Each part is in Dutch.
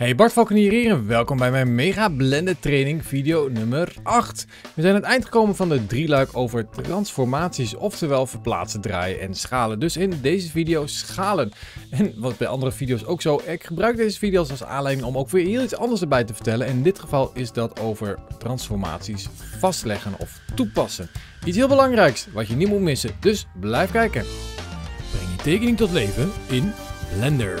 Hey Bart Valkenier hier en welkom bij mijn mega Blender training video nummer 8. We zijn aan het eind gekomen van de drieluik over transformaties, oftewel verplaatsen, draaien en schalen. Dus in deze video schalen. En wat bij andere video's ook zo, ik gebruik deze video's als aanleiding om ook weer heel iets anders erbij te vertellen. En in dit geval is dat over transformaties vastleggen of toepassen. Iets heel belangrijks wat je niet moet missen, dus blijf kijken. Breng je tekening tot leven in Blender.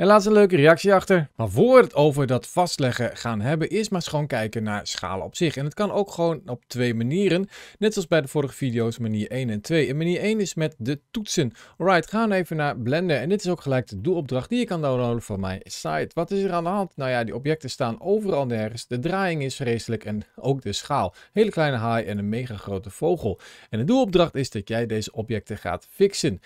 En laat een leuke reactie achter. Maar voor we het over dat vastleggen gaan hebben, is maar gewoon kijken naar schalen op zich. En het kan ook gewoon op twee manieren. Net zoals bij de vorige video's, manier 1 en 2. En manier 1 is met de toetsen. Alright, gaan even naar Blender. En dit is ook gelijk de doelopdracht die je kan downloaden van mijn site. Wat is er aan de hand? Nou ja, die objecten staan overal nergens. De draaiing is vreselijk en ook de schaal. Hele kleine haai en een mega grote vogel. En de doelopdracht is dat jij deze objecten gaat fixen.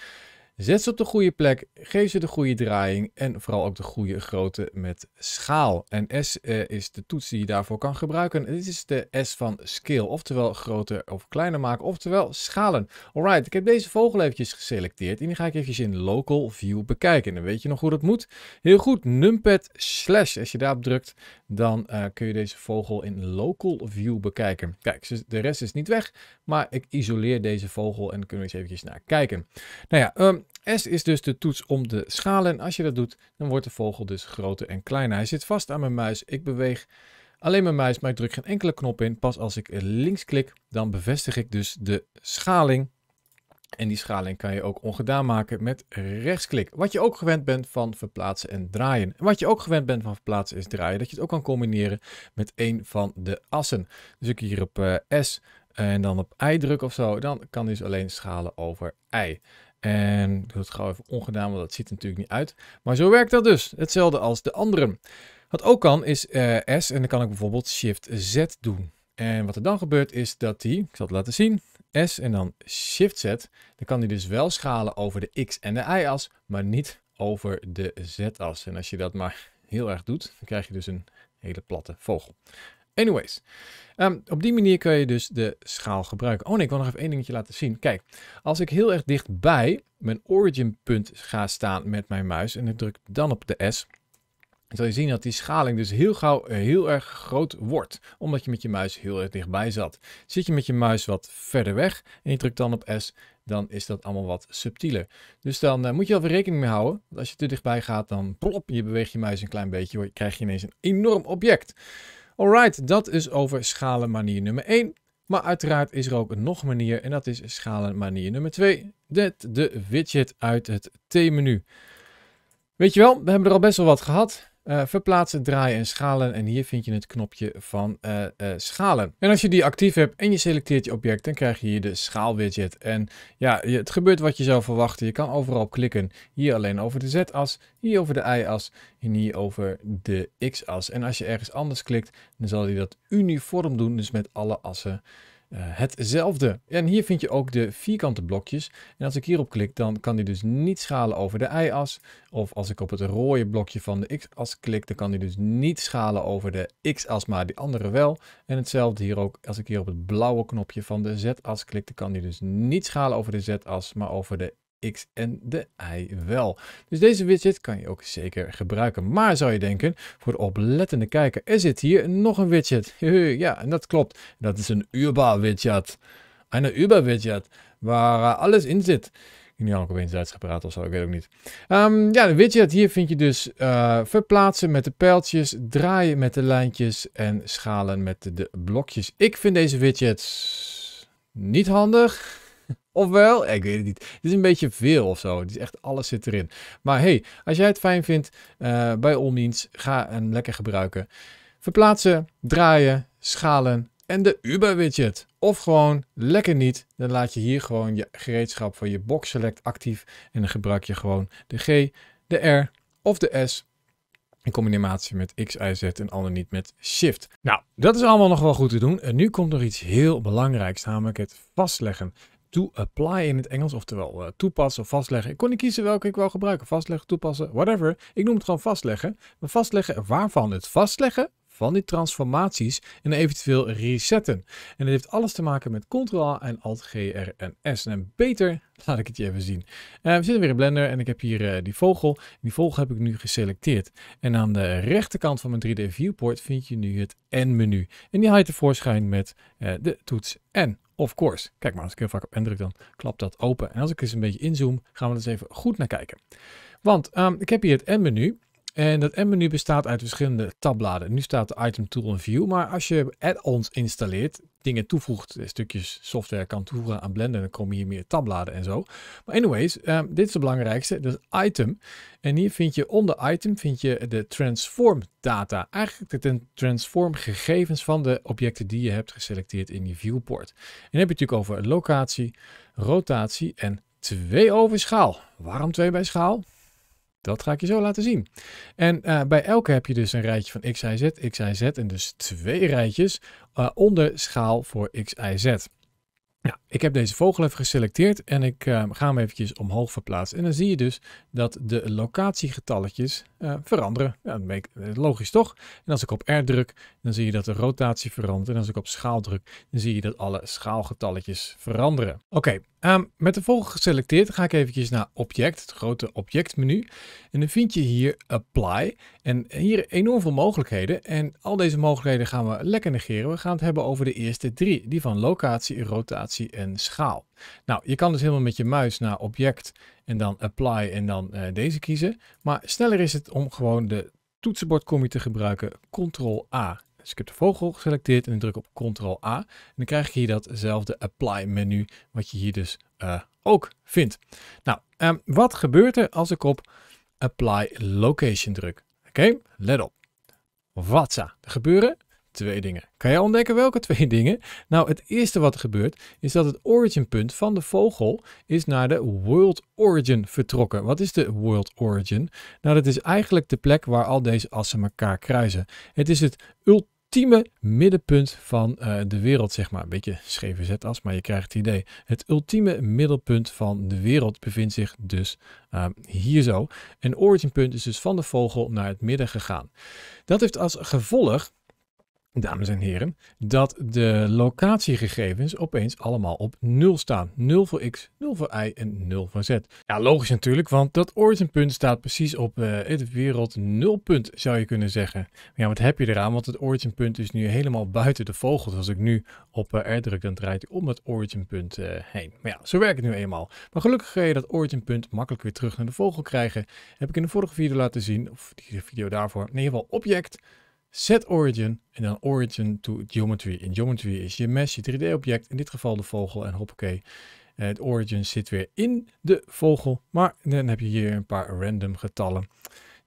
Zet ze op de goede plek, geef ze de goede draaiing en vooral ook de goede grootte met schaal. En S eh, is de toets die je daarvoor kan gebruiken. Dit is de S van scale, oftewel groter of kleiner maken, oftewel schalen. Alright, ik heb deze vogel eventjes geselecteerd en die ga ik eventjes in local view bekijken. En dan weet je nog hoe dat moet. Heel goed, numpad slash. Als je daarop drukt, dan eh, kun je deze vogel in local view bekijken. Kijk, de rest is niet weg, maar ik isoleer deze vogel en kunnen we eens eventjes naar kijken. Nou ja, ehm, S is dus de toets om de schalen en als je dat doet, dan wordt de vogel dus groter en kleiner. Hij zit vast aan mijn muis, ik beweeg alleen mijn muis, maar ik druk geen enkele knop in. Pas als ik links klik, dan bevestig ik dus de schaling. En die schaling kan je ook ongedaan maken met rechtsklik. Wat je ook gewend bent van verplaatsen en draaien. wat je ook gewend bent van verplaatsen is draaien. Dat je het ook kan combineren met een van de assen. Dus ik hier op eh, S en dan op I druk of zo. Dan kan dus alleen schalen over I. En ik doe het gauw even ongedaan, want dat ziet er natuurlijk niet uit. Maar zo werkt dat dus. Hetzelfde als de andere. Wat ook kan is eh, S en dan kan ik bijvoorbeeld Shift Z doen. En wat er dan gebeurt is dat die, ik zal het laten zien, S en dan Shift Z, dan kan die dus wel schalen over de X en de Y-as, maar niet over de Z-as. En als je dat maar heel erg doet, dan krijg je dus een hele platte vogel. Anyways, ehm, op die manier kun je dus de schaal gebruiken. Oh nee, ik wil nog even één dingetje laten zien. Kijk, als ik heel erg dichtbij mijn origin punt ga staan met mijn muis en ik druk dan op de S, dan zal je zien dat die schaling dus heel gauw eh, heel erg groot wordt, omdat je met je muis heel erg dichtbij zat. Zit je met je muis wat verder weg en je drukt dan op S, dan is dat allemaal wat subtieler. Dus dan eh, moet je wel weer rekening mee houden. als je te dichtbij gaat, dan plop, je beweegt je muis een klein beetje, hoor, krijg je ineens een enorm object. Alright, dat is over schalenmanier nummer 1. Maar uiteraard is er ook een nog manier en dat is schalenmanier nummer 2. Dit de widget uit het T-menu. Weet je wel, we hebben er al best wel wat gehad. Eh, verplaatsen, draaien en schalen. En hier vind je het knopje van eh, eh, schalen. En als je die actief hebt en je selecteert je object, dan krijg je hier de schaalwidget. En ja, het gebeurt wat je zou verwachten. Je kan overal op klikken. Hier alleen over de z-as, hier over de y-as en hier over de x-as. En als je ergens anders klikt, dan zal hij dat uniform doen, dus met alle assen eh, hetzelfde. En hier vind je ook de vierkante blokjes. En als ik hierop klik, dan kan die dus niet schalen over de y-as. Of als ik op het rode blokje van de x-as klik, dan kan die dus niet schalen over de x-as, maar die andere wel. En hetzelfde hier ook, als ik hier op het blauwe knopje van de z-as klik, dan kan die dus niet schalen over de z-as, maar over de X en de i wel. Dus deze widget kan je ook zeker gebruiken. Maar zou je denken, voor de oplettende kijker, er zit hier nog een widget. ja, en dat klopt. Dat is een Uber-widget. Een Uber-widget, waar eh, alles in zit. Ik heb nu ook opeens Duits gepraat of zo, ik weet ook niet. Ehm, ja, de widget hier vind je dus eh, verplaatsen met de pijltjes, draaien met de lijntjes en schalen met de blokjes. Ik vind deze widgets niet handig. Ofwel, ik weet het niet. Het is een beetje veel of zo. Het is echt alles zit erin. Maar hey, als jij het fijn vindt, eh, bij all ga hem lekker gebruiken. Verplaatsen, draaien, schalen en de Uber-widget. Of gewoon lekker niet. Dan laat je hier gewoon je gereedschap van je box select actief. En dan gebruik je gewoon de G, de R of de S in combinatie met X, Y, Z en ander niet met Shift. Nou, dat is allemaal nog wel goed te doen. En nu komt nog iets heel belangrijks, namelijk het vastleggen to apply in het Engels, oftewel eh, toepassen of vastleggen. Ik kon niet kiezen welke ik wil gebruiken. Vastleggen, toepassen, whatever. Ik noem het gewoon vastleggen. Maar vastleggen waarvan? Het vastleggen van die transformaties en eventueel resetten. En dat heeft alles te maken met Ctrl-A en Alt-G, R en S. En beter laat ik het je even zien. Eh, we zitten weer in Blender en ik heb hier eh, die vogel. Die vogel heb ik nu geselecteerd. En aan de rechterkant van mijn 3D viewport vind je nu het N-menu. En die haal tevoorschijn met de toets N. Of course. Kijk maar, als ik heel vaak op en druk, dan klapt dat open. En als ik eens een beetje inzoom, gaan we er eens even goed naar kijken. Want ehm, ik heb hier het n menu en dat M-menu bestaat uit verschillende tabbladen. Nu staat de Item Tool en View, maar als je add-ons installeert, dingen toevoegt, eh, stukjes software kan toevoegen aan Blender, dan komen hier meer tabbladen en zo. Maar anyways, ehm, dit is het belangrijkste, dus Item. En hier vind je onder Item vind je de Transform data. Eigenlijk de transform gegevens van de objecten die je hebt geselecteerd in je viewport. En dan heb je natuurlijk over locatie, rotatie en twee over schaal. Waarom twee bij schaal? Dat ga ik je zo laten zien. En eh, bij elke heb je dus een rijtje van x, y, z, x, y, z en dus twee rijtjes eh, onder schaal voor x, y, z. Nou, ik heb deze vogel even geselecteerd en ik uh, ga hem eventjes omhoog verplaatsen. En dan zie je dus dat de locatiegetalletjes veranderen. Ja, logisch toch? En als ik op R druk, dan zie je dat de rotatie verandert. En als ik op schaal druk, dan zie je dat alle schaalgetalletjes veranderen. Oké, Ehm, met de volgende geselecteerd ga ik eventjes naar object, het grote objectmenu. En dan vind je hier apply. En hier enorm veel mogelijkheden. En al deze mogelijkheden gaan we lekker negeren. We gaan het hebben over de eerste drie. Die van locatie, rotatie en schaal. Nou, je kan dus helemaal met je muis naar object en dan apply en dan eh, deze kiezen. Maar sneller is het om gewoon de toetsenbordcommie te gebruiken, ctrl A. Dus ik heb de vogel geselecteerd en druk op Ctrl-A. En dan krijg je hier datzelfde Apply menu, wat je hier dus eh, ook vindt. Nou, ehm, wat gebeurt er als ik op Apply Location druk? Oké, let op. Wat zou er gebeuren? Twee dingen. Kan jij ontdekken welke twee dingen? Nou, het eerste wat er gebeurt is dat het origin punt van de vogel is naar de world origin vertrokken. Wat is de world origin? Nou, dat is eigenlijk de plek waar al deze assen elkaar kruisen. Het is het ultieme ultieme middenpunt van eh, de wereld, zeg maar. Een beetje scheve zetas, maar je krijgt het idee. Het ultieme middelpunt van de wereld bevindt zich dus ehm, hier zo. En originpunt is dus van de vogel naar het midden gegaan. Dat heeft als gevolg dames en heren, dat de locatiegegevens opeens allemaal op 0 staan. 0 voor x, 0 voor y en 0 voor z. Ja, logisch natuurlijk, want dat origin-punt staat precies op het eh, wereld 0-punt, zou je kunnen zeggen. Maar ja, wat heb je eraan? Want het origin-punt is nu helemaal buiten de Dus Als ik nu op eh, R druk, dan draait hij om dat origin-punt eh, heen. Maar ja, zo werkt het nu eenmaal. Maar gelukkig ga je dat origin-punt makkelijk weer terug naar de vogel krijgen. Heb ik in de vorige video laten zien, of die video daarvoor, in ieder geval object... Set origin en dan origin to geometry. In geometry is je mesh, je 3D-object, in dit geval de vogel en hoppakee. Eh, het origin zit weer in de vogel, maar dan heb je hier een paar random getallen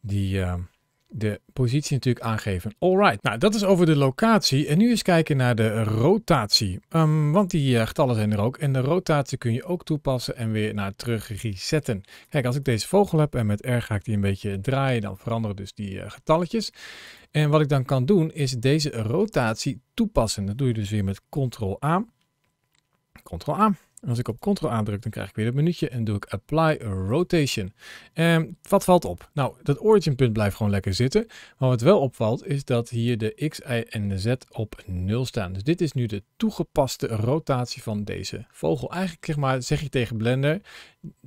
die ehm, de positie natuurlijk aangeven. Alright, nou dat is over de locatie en nu eens kijken naar de rotatie. Ehm, want die eh, getallen zijn er ook en de rotatie kun je ook toepassen en weer naar terug resetten. Kijk, als ik deze vogel heb en met R ga ik die een beetje draaien, dan veranderen dus die eh, getalletjes. En wat ik dan kan doen is deze rotatie toepassen. Dat doe je dus weer met Ctrl A. Ctrl A als ik op ctrl aandruk, dan krijg ik weer het minuutje en doe ik Apply Rotation. En wat valt op? Nou, dat origin punt blijft gewoon lekker zitten. Maar wat wel opvalt, is dat hier de X, Y en de Z op 0 staan. Dus dit is nu de toegepaste rotatie van deze vogel. Eigenlijk zeg, maar, zeg je tegen Blender,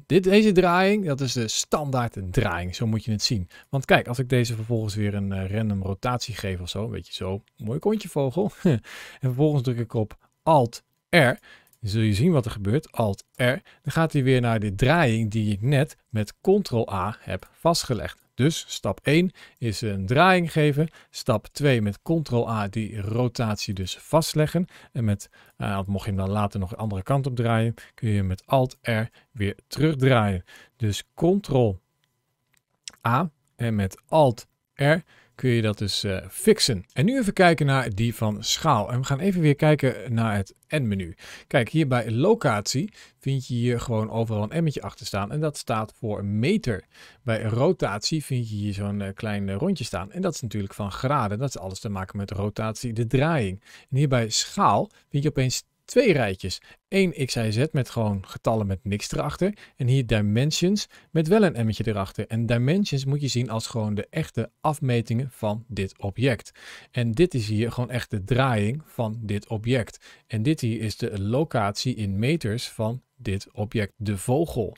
dit, deze draaiing, dat is de standaard draaiing. Zo moet je het zien. Want kijk, als ik deze vervolgens weer een eh, random rotatie geef of zo, weet je zo, mooi kontje vogel. en vervolgens druk ik op Alt R zul je zien wat er gebeurt. Alt-R. Dan gaat hij weer naar de draaiing die ik net met Ctrl-A heb vastgelegd. Dus stap 1 is een draaiing geven. Stap 2 met Ctrl-A die rotatie dus vastleggen. En met, uh, mocht je hem dan later nog de andere kant op draaien, kun je hem met Alt-R weer terugdraaien. Dus Ctrl-A en met Alt-R kun je dat dus eh, fixen. En nu even kijken naar die van schaal. En we gaan even weer kijken naar het N-menu. Kijk, hier bij locatie vind je hier gewoon overal een emmetje achter staan. En dat staat voor meter. Bij rotatie vind je hier zo'n eh, klein eh, rondje staan. En dat is natuurlijk van graden. Dat is alles te maken met rotatie, de draaiing. En hier bij schaal vind je opeens twee rijtjes. Eén XYZ met gewoon getallen met niks erachter. En hier dimensions met wel een emmetje erachter. En dimensions moet je zien als gewoon de echte afmetingen van dit object. En dit is hier gewoon echt de draaiing van dit object. En dit hier is de locatie in meters van dit object de vogel.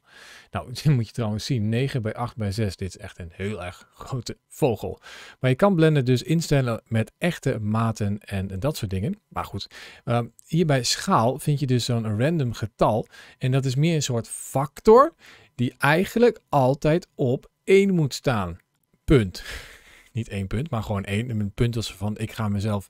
Nou, dit moet je trouwens zien. 9 bij 8 bij 6. Dit is echt een heel erg grote vogel. Maar je kan Blender dus instellen met echte maten en, dat soort dingen. Maar goed, ehm, hier bij schaal vind je dus zo'n random getal. En dat is meer een soort factor die eigenlijk altijd op 1 moet staan. Punt niet één punt, maar gewoon één. Een punt als van ik ga mezelf.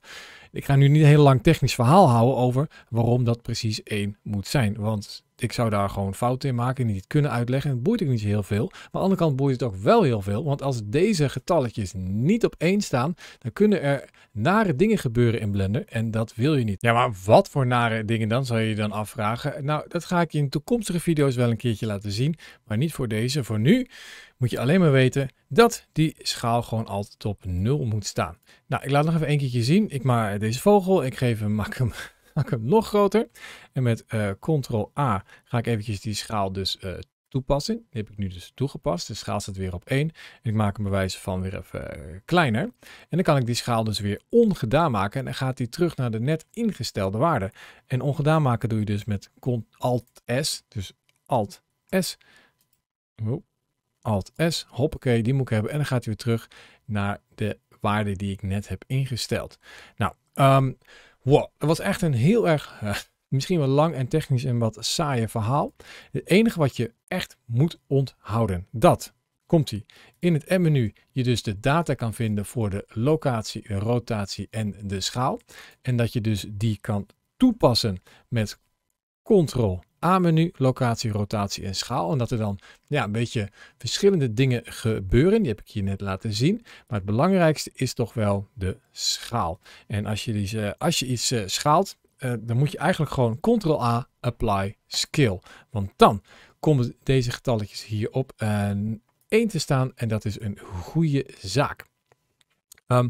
Ik ga nu niet een heel lang technisch verhaal houden over waarom dat precies één moet zijn. Want ik zou daar gewoon fouten in maken niet kunnen uitleggen. het boeit ook niet heel veel. Maar aan de andere kant boeit het ook wel heel veel. Want als deze getalletjes niet op één staan, dan kunnen er nare dingen gebeuren in Blender. En dat wil je niet. Ja, maar wat voor nare dingen dan, zou je je dan afvragen? Nou, dat ga ik je in toekomstige video's wel een keertje laten zien. Maar niet voor deze. Voor nu moet je alleen maar weten dat die schaal gewoon altijd op 0 moet staan. Nou, ik laat nog even een keertje zien. Ik maak deze vogel. Ik geef hem, maak hem maak hem nog groter. En met eh, Ctrl-A ga ik eventjes die schaal dus eh, toepassen. Die heb ik nu dus toegepast. De schaal staat weer op 1. En ik maak hem bij wijze van weer even eh, kleiner. En dan kan ik die schaal dus weer ongedaan maken. En dan gaat die terug naar de net ingestelde waarde. En ongedaan maken doe je dus met Alt-S. Dus Alt-S. Alt-S. Hoppakee, die moet ik hebben. En dan gaat hij weer terug naar de waarde die ik net heb ingesteld. Nou, um, Wow, dat was echt een heel erg, misschien wel lang en technisch en wat saaie verhaal. Het enige wat je echt moet onthouden, dat komt ie. In het M-menu je dus de data kan vinden voor de locatie, rotatie en de schaal. En dat je dus die kan toepassen met Ctrl A-menu, locatie, rotatie en schaal. En dat er dan ja, een beetje verschillende dingen gebeuren. Die heb ik hier net laten zien. Maar het belangrijkste is toch wel de schaal. En als je, die, eh, als je iets eh, schaalt, eh, dan moet je eigenlijk gewoon Ctrl-A, Apply, Scale. Want dan komen deze getalletjes hier op 1 te staan. En dat is een goede zaak. Ehm,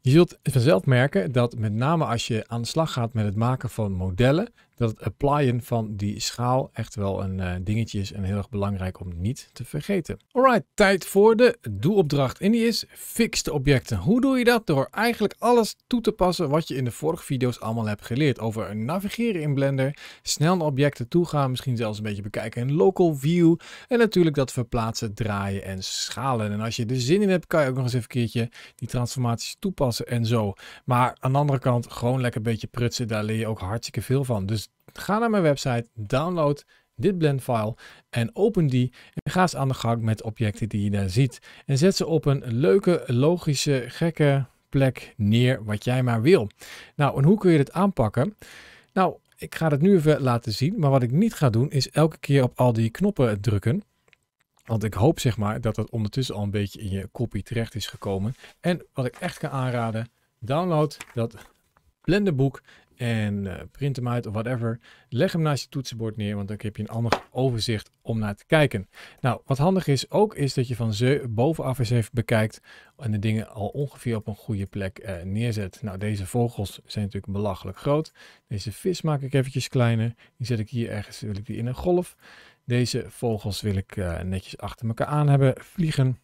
je zult vanzelf merken dat met name als je aan de slag gaat met het maken van modellen, dat het applyen van die schaal echt wel een uh, dingetje is en heel erg belangrijk om niet te vergeten. Alright, tijd voor de doelopdracht en die is fixte objecten. Hoe doe je dat? Door eigenlijk alles toe te passen wat je in de vorige video's allemaal hebt geleerd over navigeren in Blender, snel naar objecten toe gaan, misschien zelfs een beetje bekijken in local view en natuurlijk dat verplaatsen, draaien en schalen. En als je er zin in hebt, kan je ook nog eens even een keertje die transformaties toepassen en zo. Maar aan de andere kant gewoon lekker een beetje prutsen, daar leer je ook hartstikke veel van. Dus ga naar mijn website, download dit blendfile en open die en ga eens aan de gang met objecten die je daar ziet. En zet ze op een leuke, logische, gekke plek neer wat jij maar wil. Nou, en hoe kun je dit aanpakken? Nou, ik ga het nu even laten zien, maar wat ik niet ga doen is elke keer op al die knoppen drukken. Want ik hoop zeg maar dat dat ondertussen al een beetje in je kopie terecht is gekomen. En wat ik echt kan aanraden, download dat blenderboek en eh, print hem uit of whatever. Leg hem naast je toetsenbord neer, want dan heb je een ander overzicht om naar te kijken. Nou, wat handig is ook, is dat je van ze bovenaf eens even bekijkt en de dingen al ongeveer op een goede plek eh, neerzet. Nou, deze vogels zijn natuurlijk belachelijk groot. Deze vis maak ik eventjes kleiner. Die zet ik hier ergens, wil ik die in een golf. Deze vogels wil ik eh, netjes achter elkaar aan hebben vliegen.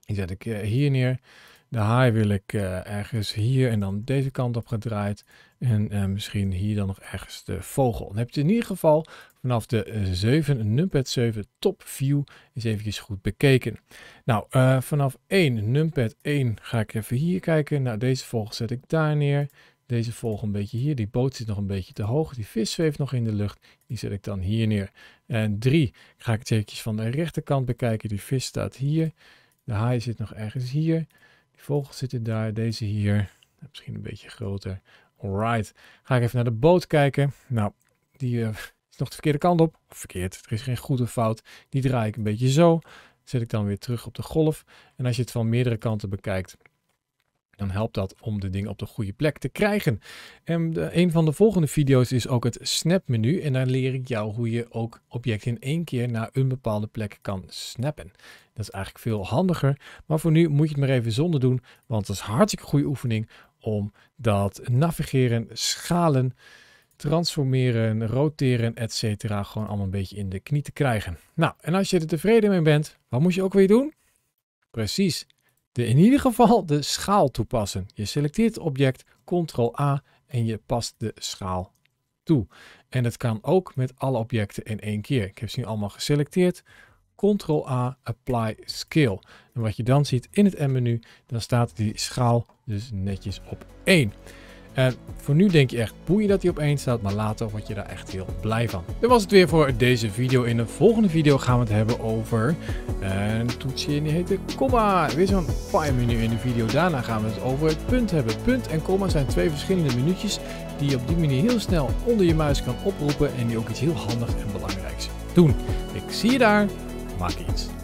Die zet ik hier neer de haai wil ik eh, ergens hier en dan deze kant op gedraaid. En eh, misschien hier dan nog ergens de vogel. Dan heb je in ieder geval vanaf de 7, eh, numpad 7 top view eens eventjes goed bekeken. Nou, vanaf 1, numpad 1 ga ik even hier kijken. Nou, deze vogel zet ik daar neer. Deze vogel een beetje hier. Die boot zit nog een beetje te hoog. Die vis zweeft nog in de lucht. Die zet ik dan hier neer. En 3 ga ik het van de rechterkant bekijken. Die vis staat hier. De haai zit nog ergens hier. Vogels zitten daar, deze hier. Misschien een beetje groter. Alright, ga ik even naar de boot kijken. Nou, die eh, is nog de verkeerde kant op. Verkeerd, er is geen goede fout. Die draai ik een beetje zo. Zet ik dan weer terug op de golf. En als je het van meerdere kanten bekijkt, dan helpt dat om de dingen op de goede plek te krijgen. En eh, een van de volgende video's is ook het snapmenu en daar leer ik jou hoe je ook objecten in één keer naar een bepaalde plek kan snappen. Dat is eigenlijk veel handiger, maar voor nu moet je het maar even zonder doen, want dat is een hartstikke goede oefening om dat navigeren, schalen, transformeren, roteren, etc. gewoon allemaal een beetje in de knie te krijgen. Nou, en als je er tevreden mee bent, wat moet je ook weer doen? Precies de, in ieder geval de schaal toepassen. Je selecteert het object, Ctrl-A en je past de schaal toe. En dat kan ook met alle objecten in één keer. Ik heb ze nu allemaal geselecteerd. Ctrl-A, Apply Scale. En wat je dan ziet in het M-menu, dan staat die schaal dus netjes op 1. En voor nu denk je echt boeien dat hij opeens staat, maar later word je daar echt heel blij van. Dat was het weer voor deze video. In de volgende video gaan we het hebben over eh, een toetsje in die heette komma. Weer zo'n paar menu in de video. Daarna gaan we het over het punt hebben. Punt en komma zijn twee verschillende minuutjes die je op die manier heel snel onder je muis kan oproepen en die ook iets heel handig en belangrijks doen. Ik zie je daar. Maak iets.